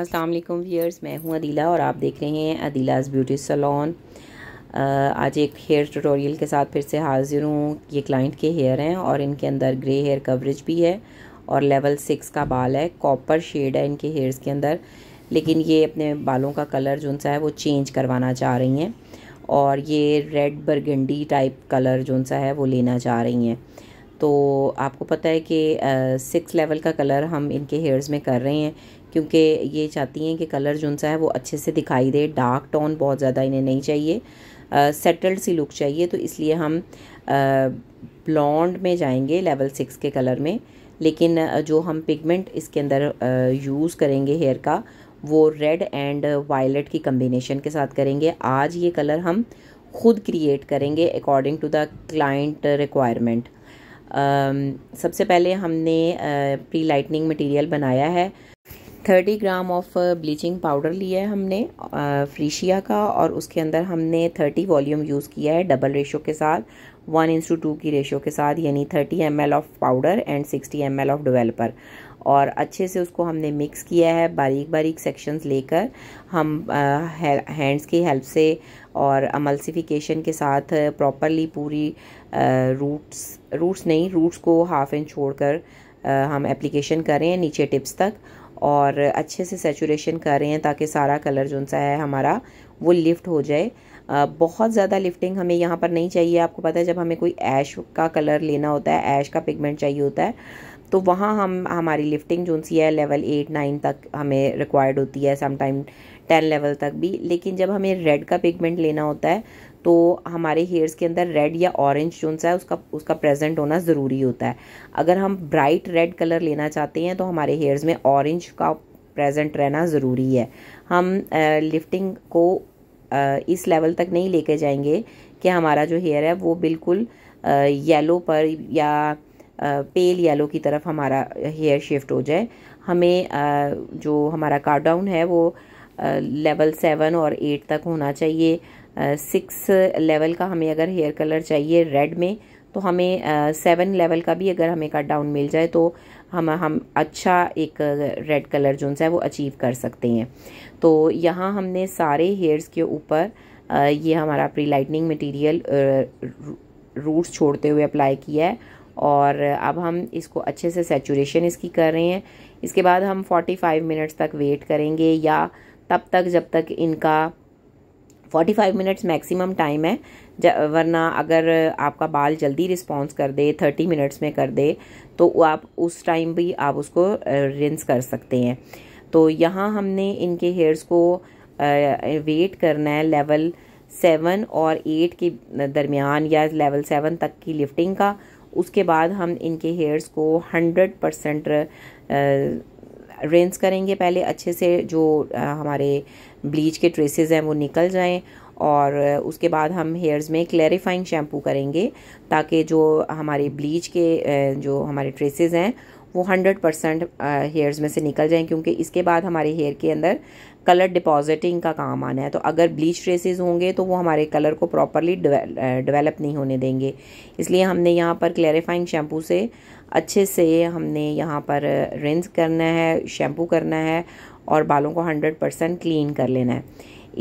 Aslam wears मैं हूं अदीला और आप देख रहे हैं अदीलाज ब्यूटी सलोन आज एक हेयर ट्यूटोरियल के साथ फिर से हाजिर हूं ये क्लाइंट के हेयर हैं और इनके अंदर ग्रे हेयर कवरेज भी है और लेवल सिक्स का बाल है कॉपर शेड है इनके हेयर्स के अंदर लेकिन ये अपने बालों का कलर जो सा है वो चेंज करवाना चाह रही हैं और ये रेड बरगंडी टाइप कलर जो सा है वो लेना चाह रही हैं तो आपको पता है कि सिक्स लेवल का कलर हम इनके हेयर्स में कर रहे हैं क्योंकि ये चाहती हैं कि कलर जो सा है वो अच्छे से दिखाई दे डार्क टोन बहुत ज़्यादा इन्हें नहीं चाहिए सेटल्ड सी लुक चाहिए तो इसलिए हम ब्लॉन्ड में जाएंगे लेवल सिक्स के कलर में लेकिन जो हम पिगमेंट इसके अंदर यूज़ करेंगे हेयर का वो रेड एंड वायलेट की कम्बिनेशन के साथ करेंगे आज ये कलर हम खुद क्रिएट करेंगे according to the client requirement सबसे पहले हमने प्री लाइटनिंग मटेरियल बनाया है thirty gram of bleaching powder लिया है हमने फ्रीशिया का और उसके अंदर हमने थर्टी वॉल्यूम यूज़ किया है डबल रेशो के साथ वन इंस टू टू की रेशो के साथ यानी thirty M L of powder and sixty M L of developer और अच्छे से उसको हमने मिक्स किया है बारीक बारीक सेक्शंस लेकर हम हैंड्स की हेल्प से और अमल्सिफिकेशन के साथ प्रॉपरली पूरी रूट्स रूट्स नहीं रूट्स को हाफ इंच छोड़कर हम एप्लीकेशन करें नीचे टिप्स तक और अच्छे से सेचुरेशन कर रहे हैं ताकि सारा कलर जो सा है हमारा वो लिफ्ट हो जाए बहुत ज़्यादा लिफ्टिंग हमें यहाँ पर नहीं चाहिए आपको पता है जब हमें कोई ऐश का कलर लेना होता है ऐश का पिगमेंट चाहिए होता है तो वहाँ हम हमारी लिफ्टिंग जो सी है लेवल एट नाइन तक हमें रिक्वायर्ड होती है समटाइम टेन लेवल तक भी लेकिन जब हमें रेड का पिगमेंट लेना होता है तो हमारे हेयर्स के अंदर रेड या ऑरेंज जो सा है उसका उसका प्रेजेंट होना ज़रूरी होता है अगर हम ब्राइट रेड कलर लेना चाहते हैं तो हमारे हेयर्स में ऑरेंज का प्रेजेंट रहना ज़रूरी है हम लिफ्टिंग को इस लेवल तक नहीं लेके जाएंगे कि हमारा जो हेयर है वो बिल्कुल येलो पर या पेल येलो की तरफ हमारा हेयर शिफ्ट हो जाए हमें जो हमारा कार्डाउन है वो लेवल सेवन और एट तक होना चाहिए सिक्स लेवल का हमें अगर हेयर कलर चाहिए रेड में तो हमें सेवन लेवल का भी अगर हमें कट डाउन मिल जाए तो हम हम अच्छा एक रेड कलर जो है वो अचीव कर सकते हैं तो यहाँ हमने सारे हेयर्स के ऊपर ये हमारा प्री लाइटनिंग मटीरियल रूट्स छोड़ते हुए अप्लाई किया है और अब हम इसको अच्छे से सेचुरेशन इसकी कर रहे हैं इसके बाद हम 45 मिनट्स तक वेट करेंगे या तब तक जब तक इनका forty five minutes maximum time है वरना अगर आपका बाल जल्दी रिस्पॉन्स कर दे थर्टी मिनट्स में कर दे तो आप उस टाइम भी आप उसको रिंस कर सकते हैं तो यहाँ हमने इनके हेयर्स को वेट करना है लेवल सेवन और एट के दरमियान या लेवल सेवन तक की लिफ्टिंग का उसके बाद हम इनके हेयर्स को हंड्रेड परसेंट रेंस करेंगे पहले अच्छे से जो हमारे ब्लीच के ट्रेसेस हैं वो निकल जाएं और उसके बाद हम हेयर्स में क्लेरिफाइंग शैम्पू करेंगे ताकि जो हमारे ब्लीच के जो हमारे ट्रेसेस हैं वो हंड्रेड परसेंट हेयर्स में से निकल जाएं क्योंकि इसके बाद हमारे हेयर के अंदर कलर डिपॉजिटिंग का काम आना है तो अगर ब्लीच ट्रेसेस होंगे तो वो हमारे कलर को प्रॉपरली डिवेलप नहीं होने देंगे इसलिए हमने यहाँ पर क्लेरिफाइंग शैम्पू से अच्छे से हमने यहाँ पर रिंस करना है शैम्पू करना है और बालों को 100 परसेंट क्लीन कर लेना है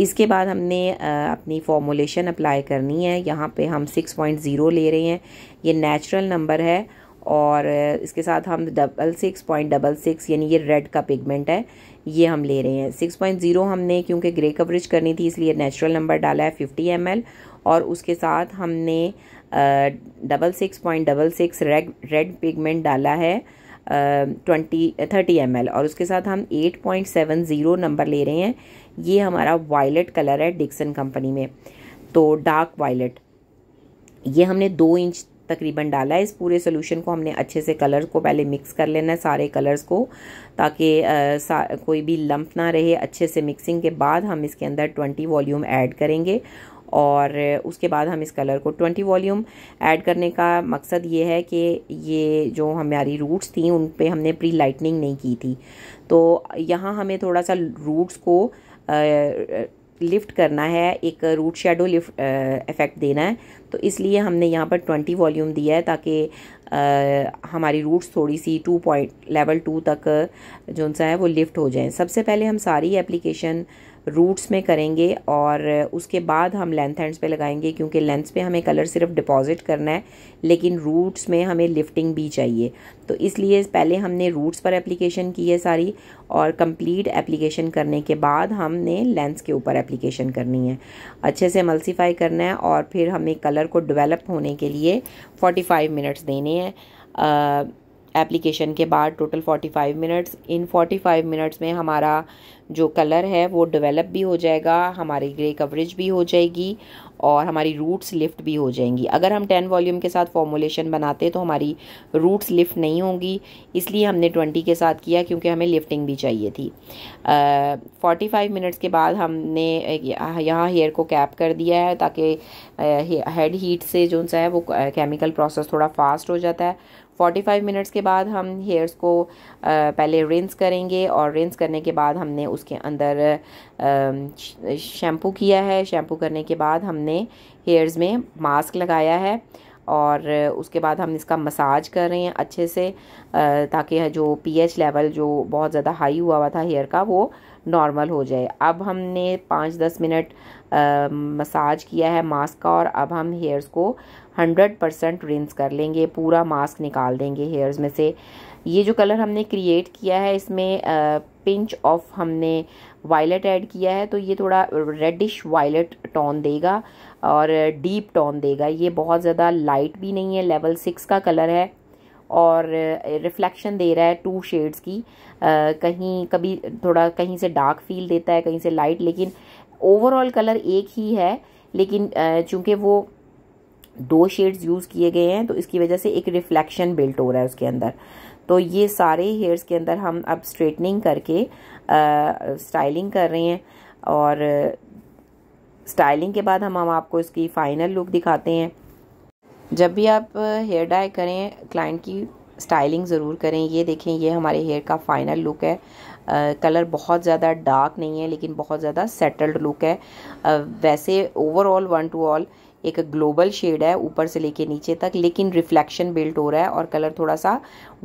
इसके बाद हमने अपनी फॉर्मूलेशन अप्लाई करनी है यहाँ पे हम 6.0 ले रहे हैं ये नेचुरल नंबर है और इसके साथ हम double six point double six यानी ये रेड का पिगमेंट है ये हम ले रहे हैं सिक्स पॉइंट ज़ीरो हमने क्योंकि ग्रे कवरेज करनी थी इसलिए नेचुरल नंबर डाला है फिफ्टी एम और उसके साथ हमने double six point double six red red pigment डाला है ट्वेंटी थर्टी एम और उसके साथ हम eight point seven zero number ले रहे हैं ये हमारा वायलेट कलर है डिक्सन कंपनी में तो डार्क वायलेट ये हमने दो इंच तकरीबन डाला है इस पूरे सोल्यूशन को हमने अच्छे से कलर को पहले मिक्स कर लेना है सारे कलर्स को ताकि सा, कोई भी लंप ना रहे अच्छे से मिक्सिंग के बाद हम इसके अंदर ट्वेंटी वॉल्यूम ऐड करेंगे और उसके बाद हम इस कलर को 20 वॉल्यूम ऐड करने का मकसद ये है कि ये जो हमारी रूट्स थी उन पर हमने प्री लाइटनिंग नहीं की थी तो यहाँ हमें थोड़ा सा रूट्स को लिफ्ट करना है एक रूट शेडो लिफ्ट इफ़ेक्ट देना है तो इसलिए हमने यहाँ पर 20 वॉल्यूम दिया है ताकि हमारी रूट्स थोड़ी सी टू पॉइंट लेवल टू तक जो सा है वो लिफ्ट हो जाए सबसे पहले हम सारी एप्लीकेशन रूट्स में करेंगे और उसके बाद हम लेंथ हैंड्स पे लगाएंगे क्योंकि लेंथ्स पे हमें कलर सिर्फ डिपॉजिट करना है लेकिन रूट्स में हमें लिफ्टिंग भी चाहिए तो इसलिए पहले हमने रूट्स पर एप्लीकेशन की है सारी और कंप्लीट एप्लीकेशन करने के बाद हमने लेंस के ऊपर एप्लीकेशन करनी है अच्छे से मल्सीफाई करना है और फिर हमें कलर को डिवेलप होने के लिए 45 मिनट्स देने हैं एप्लीकेशन के बाद टोटल 45 मिनट्स इन 45 मिनट्स में हमारा जो कलर है वो डेवलप भी हो जाएगा हमारी ग्रे कवरेज भी हो जाएगी और हमारी रूट्स लिफ्ट भी हो जाएंगी अगर हम 10 वॉल्यूम के साथ फॉर्मूलेशन बनाते तो हमारी रूट्स लिफ्ट नहीं होंगी इसलिए हमने 20 के साथ किया क्योंकि हमें लिफ्टिंग भी चाहिए थी फोर्टी फाइव मिनट्स के बाद हमने यहाँ हेयर को कैप कर दिया है ताकि हेड हीट से जो सा है वो केमिकल प्रोसेस थोड़ा फास्ट हो जाता है 45 मिनट्स के बाद हम हेयर्स को पहले रिंस करेंगे और रिंस करने के बाद हमने उसके अंदर शैम्पू किया है शैम्पू करने के बाद हमने हेयर्स में मास्क लगाया है और उसके बाद हम इसका मसाज कर रहे हैं अच्छे से ताकि जो पीएच लेवल जो बहुत ज़्यादा हाई हुआ हुआ था हेयर का वो नॉर्मल हो जाए अब हमने पाँच दस मिनट मसाज किया है मास्क का और अब हम हेयर्स को हंड्रेड परसेंट रिंस कर लेंगे पूरा मास्क निकाल देंगे हेयर्स में से ये जो कलर हमने क्रिएट किया है इसमें आ, पिंच ऑफ हमने वायलेट ऐड किया है तो ये थोड़ा रेडिश वायलेट टोन देगा और डीप टोन देगा ये बहुत ज़्यादा लाइट भी नहीं है लेवल सिक्स का कलर है और रिफ्लेक्शन दे रहा है टू शेड्स की आ, कहीं कभी थोड़ा कहीं से डार्क फील देता है कहीं से लाइट लेकिन ओवरऑल कलर एक ही है लेकिन चूंकि वो दो शेड्स यूज़ किए गए हैं तो इसकी वजह से एक रिफ्लेक्शन बिल्ट हो रहा है उसके अंदर तो ये सारे हेयर्स के अंदर हम अब स्ट्रेटनिंग करके स्टाइलिंग कर रहे हैं और स्टाइलिंग के बाद हम हम आपको इसकी फ़ाइनल लुक दिखाते हैं जब भी आप हेयर डाई करें क्लाइंट की स्टाइलिंग ज़रूर करें ये देखें ये हमारे हेयर का फाइनल लुक है आ, कलर बहुत ज़्यादा डार्क नहीं है लेकिन बहुत ज़्यादा सेटल्ड लुक है आ, वैसे ओवरऑल वन टू ऑल एक ग्लोबल शेड है ऊपर से लेके नीचे तक लेकिन रिफ्लेक्शन बिल्ट हो रहा है और कलर थोड़ा सा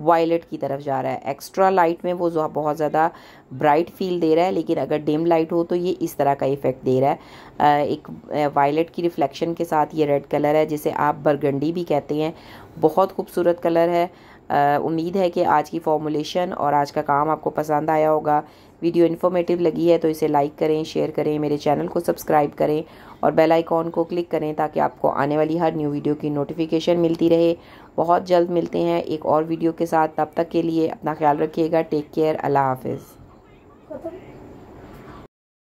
वायलेट की तरफ जा रहा है एक्स्ट्रा लाइट में वो बहुत ज़्यादा ब्राइट फील दे रहा है लेकिन अगर डिम लाइट हो तो ये इस तरह का इफेक्ट दे रहा है एक वायलेट की रिफ्लेक्शन के साथ ये रेड कलर है जिसे आप बरगंडी भी कहते हैं बहुत खूबसूरत कलर है उम्मीद है कि आज की फॉर्मूलेशन और आज का काम आपको पसंद आया होगा वीडियो इन्फॉर्मेटिव लगी है तो इसे लाइक करें शेयर करें मेरे चैनल को सब्सक्राइब करें और बेल आइकॉन को क्लिक करें ताकि आपको आने वाली हर न्यू वीडियो की नोटिफिकेशन मिलती रहे बहुत जल्द मिलते हैं एक और वीडियो के साथ तब तक के लिए अपना ख्याल रखिएगा टेक केयर अल्लाह हाफिज़